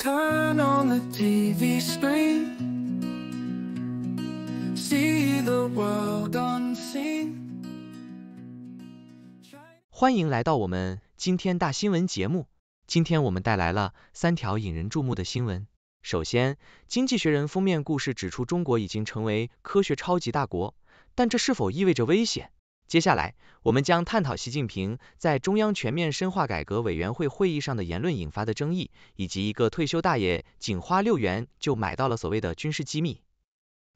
turn on the tv screen see the world on scene 欢迎来到我们今天大新闻节目今天我们带来了三条引人注目的新闻首先经济学人封面故事指出中国已经成为科学超级大国但这是否意味着危险接下来，我们将探讨习近平在中央全面深化改革委员会会议上的言论引发的争议，以及一个退休大爷仅花六元就买到了所谓的军事机密。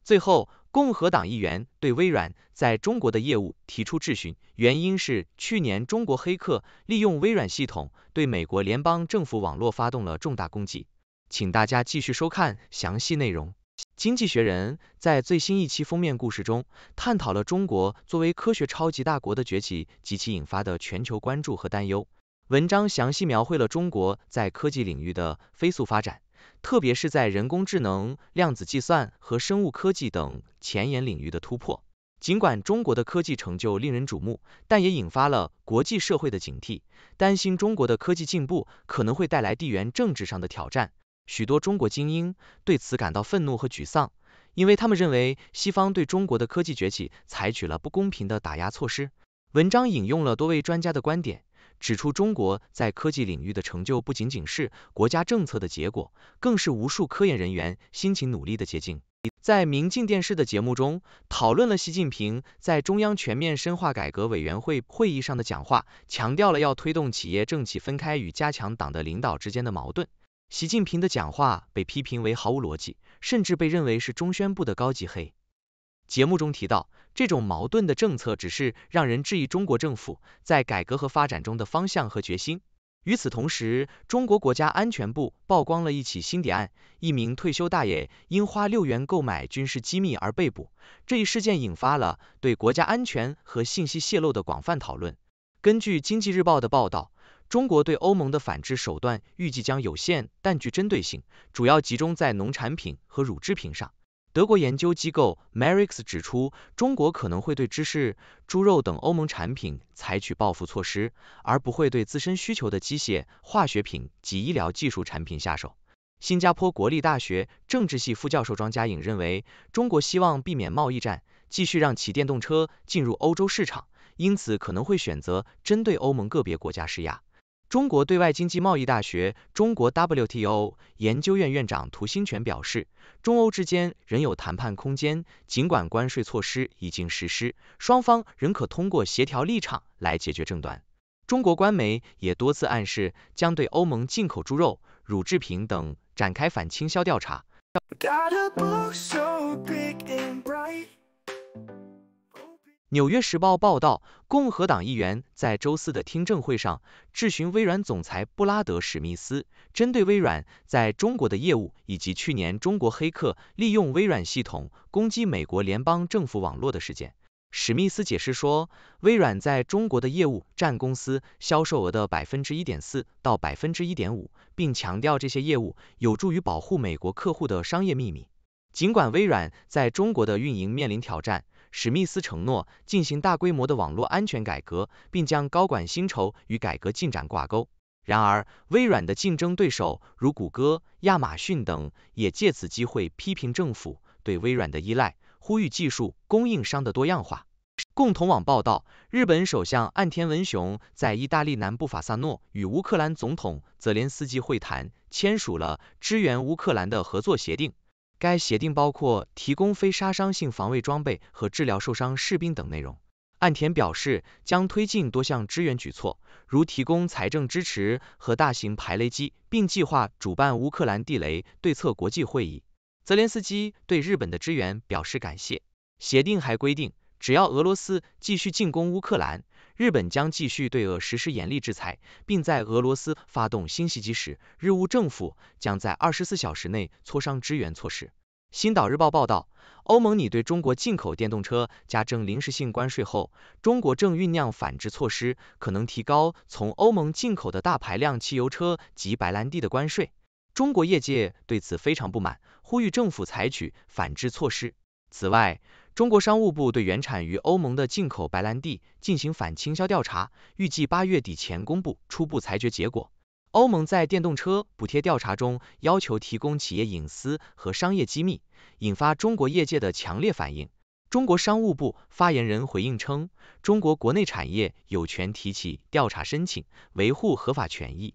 最后，共和党议员对微软在中国的业务提出质询，原因是去年中国黑客利用微软系统对美国联邦政府网络发动了重大攻击。请大家继续收看详细内容。《经济学人》在最新一期封面故事中，探讨了中国作为科学超级大国的崛起及其引发的全球关注和担忧。文章详细描绘了中国在科技领域的飞速发展，特别是在人工智能、量子计算和生物科技等前沿领域的突破。尽管中国的科技成就令人瞩目，但也引发了国际社会的警惕，担心中国的科技进步可能会带来地缘政治上的挑战。许多中国精英对此感到愤怒和沮丧，因为他们认为西方对中国的科技崛起采取了不公平的打压措施。文章引用了多位专家的观点，指出中国在科技领域的成就不仅仅是国家政策的结果，更是无数科研人员辛勤努力的结晶。在明镜电视的节目中，讨论了习近平在中央全面深化改革委员会会议上的讲话，强调了要推动企业政企分开与加强党的领导之间的矛盾。习近平的讲话被批评为毫无逻辑，甚至被认为是中宣部的高级黑。节目中提到，这种矛盾的政策只是让人质疑中国政府在改革和发展中的方向和决心。与此同时，中国国家安全部曝光了一起新谍案，一名退休大爷因花六元购买军事机密而被捕，这一事件引发了对国家安全和信息泄露的广泛讨论。根据经济日报的报道。中国对欧盟的反制手段预计将有限，但具针对性，主要集中在农产品和乳制品上。德国研究机构 Marex 指出，中国可能会对芝士、猪肉等欧盟产品采取报复措施，而不会对自身需求的机械、化学品及医疗技术产品下手。新加坡国立大学政治系副教授庄家颖认为，中国希望避免贸易战，继续让其电动车进入欧洲市场，因此可能会选择针对欧盟个别国家施压。中国对外经济贸易大学中国 WTO 研究院院长屠新权表示，中欧之间仍有谈判空间，尽管关税措施已经实施，双方仍可通过协调立场来解决争端。中国官媒也多次暗示，将对欧盟进口猪肉、乳制品等展开反倾销调查。《纽约时报》报道，共和党议员在周四的听证会上质询微软总裁布拉德·史密斯，针对微软在中国的业务以及去年中国黑客利用微软系统攻击美国联邦政府网络的事件。史密斯解释说，微软在中国的业务占公司销售额的百分之一点四到百分之一点五，并强调这些业务有助于保护美国客户的商业秘密。尽管微软在中国的运营面临挑战。史密斯承诺进行大规模的网络安全改革，并将高管薪酬与改革进展挂钩。然而，微软的竞争对手如谷歌、亚马逊等也借此机会批评政府对微软的依赖，呼吁技术供应商的多样化。共同网报道，日本首相岸田文雄在意大利南部法萨诺与乌克兰总统泽连斯基会谈，签署了支援乌克兰的合作协定。该协定包括提供非杀伤性防卫装备和治疗受伤士兵等内容。岸田表示，将推进多项支援举措，如提供财政支持和大型排雷机，并计划主办乌克兰地雷对策国际会议。泽连斯基对日本的支援表示感谢。协定还规定，只要俄罗斯继续进攻乌克兰。日本将继续对俄实施严厉制裁，并在俄罗斯发动新袭击时，日乌政府将在二十四小时内磋商支援措施。新岛日报报道，欧盟拟对中国进口电动车加征临时性关税后，中国正酝酿反制措施，可能提高从欧盟进口的大排量汽油车及白兰地的关税。中国业界对此非常不满，呼吁政府采取反制措施。此外，中国商务部对原产于欧盟的进口白兰地进行反倾销调查，预计八月底前公布初步裁决结果。欧盟在电动车补贴调查中要求提供企业隐私和商业机密，引发中国业界的强烈反应。中国商务部发言人回应称，中国国内产业有权提起调查申请，维护合法权益。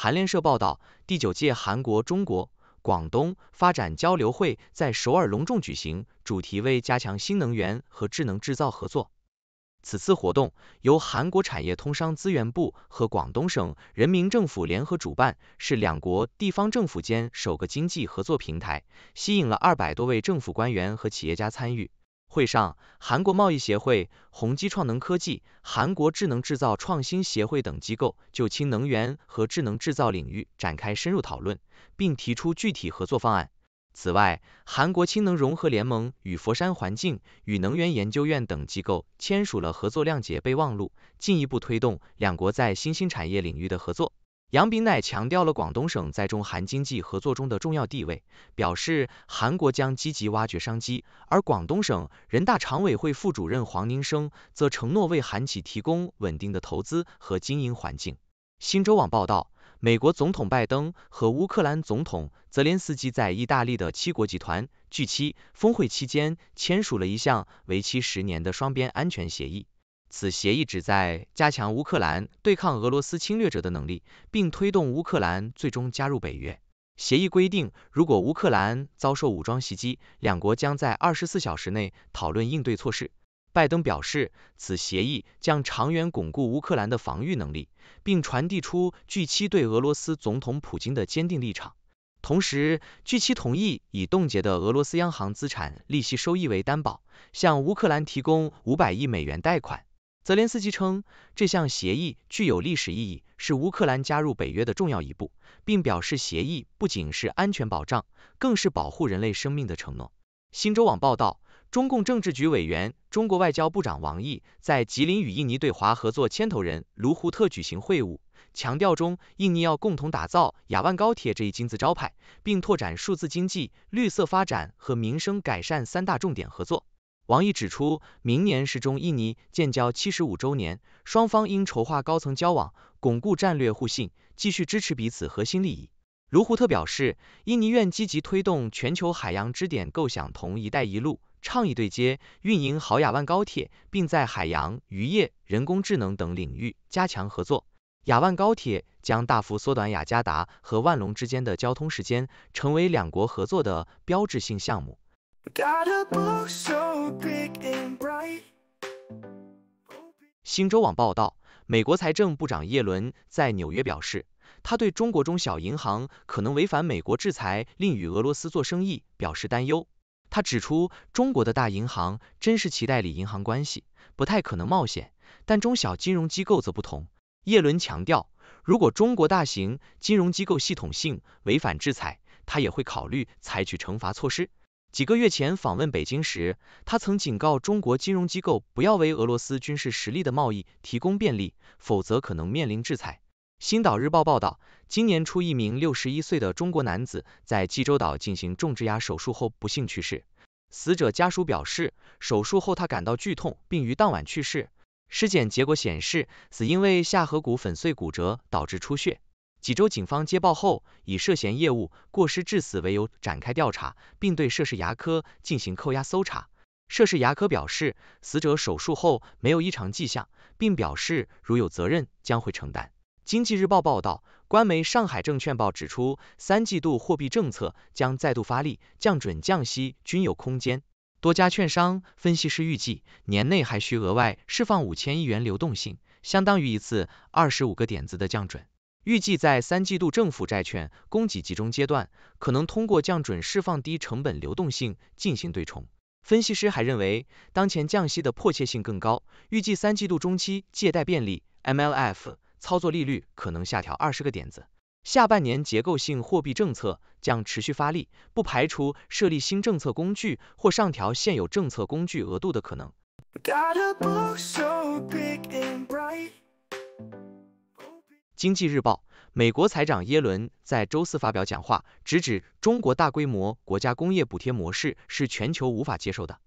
韩联社报道，第九届韩国中国广东发展交流会在首尔隆重举行，主题为加强新能源和智能制造合作。此次活动由韩国产业通商资源部和广东省人民政府联合主办，是两国地方政府间首个经济合作平台，吸引了二百多位政府官员和企业家参与。会上，韩国贸易协会、宏基创能科技、韩国智能制造创新协会等机构就氢能源和智能制造领域展开深入讨论，并提出具体合作方案。此外，韩国氢能融合联盟与佛山环境与能源研究院等机构签署了合作谅解备忘录，进一步推动两国在新兴产业领域的合作。杨炳乃强调了广东省在中韩经济合作中的重要地位，表示韩国将积极挖掘商机。而广东省人大常委会副主任黄宁生则承诺为韩企提供稳定的投资和经营环境。新洲网报道，美国总统拜登和乌克兰总统泽连斯基在意大利的七国集团聚期峰会期间签署了一项为期十年的双边安全协议。此协议旨在加强乌克兰对抗俄罗斯侵略者的能力，并推动乌克兰最终加入北约。协议规定，如果乌克兰遭受武装袭击，两国将在二十四小时内讨论应对措施。拜登表示，此协议将长远巩固乌克兰的防御能力，并传递出据签对俄罗斯总统普京的坚定立场。同时，据签同意以冻结的俄罗斯央行资产利息收益为担保，向乌克兰提供五百亿美元贷款。泽连斯基称，这项协议具有历史意义，是乌克兰加入北约的重要一步，并表示协议不仅是安全保障，更是保护人类生命的承诺。新洲网报道，中共政治局委员、中国外交部长王毅在吉林与印尼对华合作牵头人卢胡特举行会晤，强调中印尼要共同打造雅万高铁这一金字招牌，并拓展数字经济、绿色发展和民生改善三大重点合作。王毅指出，明年是中印尼建交七十五周年，双方应筹划高层交往，巩固战略互信，继续支持彼此核心利益。卢胡特表示，印尼愿积极推动全球海洋支点构想同“一带一路”倡议对接，运营好雅万高铁，并在海洋、渔业、人工智能等领域加强合作。雅万高铁将大幅缩短雅加达和万隆之间的交通时间，成为两国合作的标志性项目。新洲网报道，美国财政部长耶伦在纽约表示，他对中国中小银行可能违反美国制裁、另与俄罗斯做生意表示担忧。他指出，中国的大银行真是其代理银行关系，不太可能冒险，但中小金融机构则不同。耶伦强调，如果中国大型金融机构系统性违反制裁，他也会考虑采取惩罚措施。几个月前访问北京时，他曾警告中国金融机构不要为俄罗斯军事实力的贸易提供便利，否则可能面临制裁。星岛日报报道，今年初一名六十一岁的中国男子在济州岛进行种植牙手术后不幸去世。死者家属表示，手术后他感到剧痛，并于当晚去世。尸检结果显示，死因为下颌骨粉碎骨折导致出血。济州警方接报后，以涉嫌业务过失致死为由展开调查，并对涉事牙科进行扣押搜查。涉事牙科表示，死者手术后没有异常迹象，并表示如有责任将会承担。经济日报报道，官媒《上海证券报》指出，三季度货币政策将再度发力，降准降息均有空间。多家券商分析师预计，年内还需额外释放五千亿元流动性，相当于一次二十五个点子的降准。预计在三季度政府债券供给集中阶段，可能通过降准释放低成本流动性进行对冲。分析师还认为，当前降息的迫切性更高，预计三季度中期借贷便利 （MLF） 操作利率可能下调二十个点子。下半年结构性货币政策将持续发力，不排除设立新政策工具或上调现有政策工具额度的可能。经济日报，美国财长耶伦在周四发表讲话，直指中国大规模国家工业补贴模式是全球无法接受的。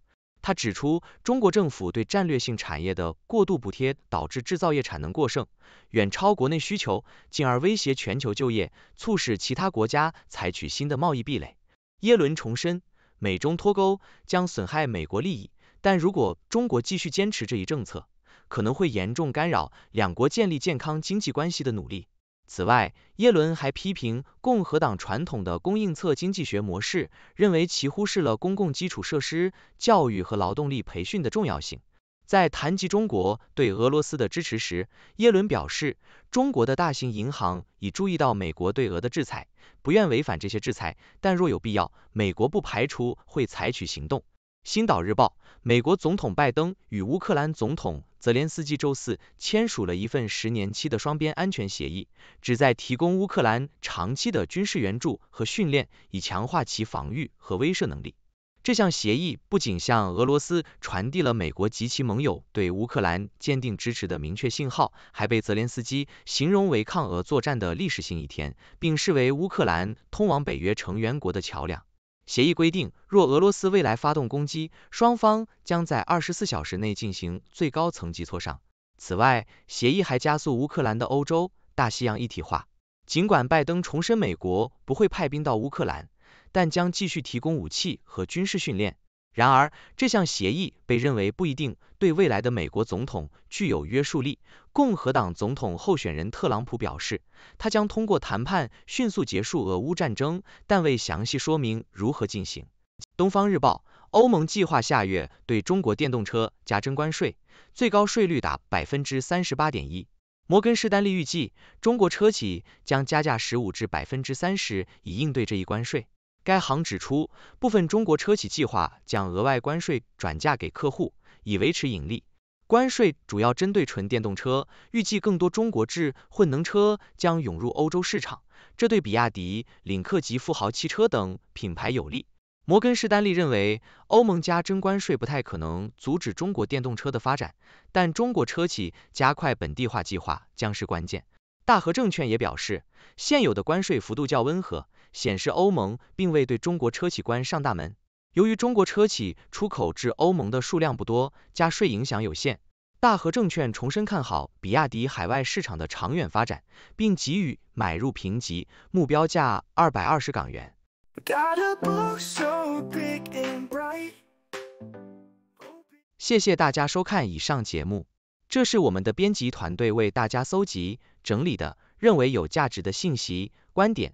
他指出，中国政府对战略性产业的过度补贴导致制造业产能过剩，远超国内需求，进而威胁全球就业，促使其他国家采取新的贸易壁垒。耶伦重申，美中脱钩将损害美国利益，但如果中国继续坚持这一政策。可能会严重干扰两国建立健康经济关系的努力。此外，耶伦还批评共和党传统的供应侧经济学模式，认为其忽视了公共基础设施、教育和劳动力培训的重要性。在谈及中国对俄罗斯的支持时，耶伦表示，中国的大型银行已注意到美国对俄的制裁，不愿违反这些制裁，但若有必要，美国不排除会采取行动。《新岛日报》，美国总统拜登与乌克兰总统。泽连斯基周四签署了一份十年期的双边安全协议，旨在提供乌克兰长期的军事援助和训练，以强化其防御和威慑能力。这项协议不仅向俄罗斯传递了美国及其盟友对乌克兰坚定支持的明确信号，还被泽连斯基形容为抗俄作战的历史性一天，并视为乌克兰通往北约成员国的桥梁。协议规定，若俄罗斯未来发动攻击，双方将在二十四小时内进行最高层级磋商。此外，协议还加速乌克兰的欧洲大西洋一体化。尽管拜登重申美国不会派兵到乌克兰，但将继续提供武器和军事训练。然而，这项协议被认为不一定对未来的美国总统具有约束力。共和党总统候选人特朗普表示，他将通过谈判迅速结束俄乌战争，但未详细说明如何进行。东方日报：欧盟计划下月对中国电动车加征关税，最高税率达百分之三十八点一。摩根士丹利预计，中国车企将加价十五至百分之三十以应对这一关税。该行指出，部分中国车企计划将额外关税转嫁给客户，以维持盈利。关税主要针对纯电动车，预计更多中国制混能车将涌入欧洲市场，这对比亚迪、领克及富豪汽车等品牌有利。摩根士丹利认为，欧盟加征关税不太可能阻止中国电动车的发展，但中国车企加快本地化计划将是关键。大和证券也表示，现有的关税幅度较温和。显示欧盟并未对中国车企关上大门。由于中国车企出口至欧盟的数量不多，加税影响有限。大和证券重申看好比亚迪海外市场的长远发展，并给予买入评级，目标价二百二十港元。谢谢大家收看以上节目，这是我们的编辑团队为大家搜集整理的，认为有价值的信息观点。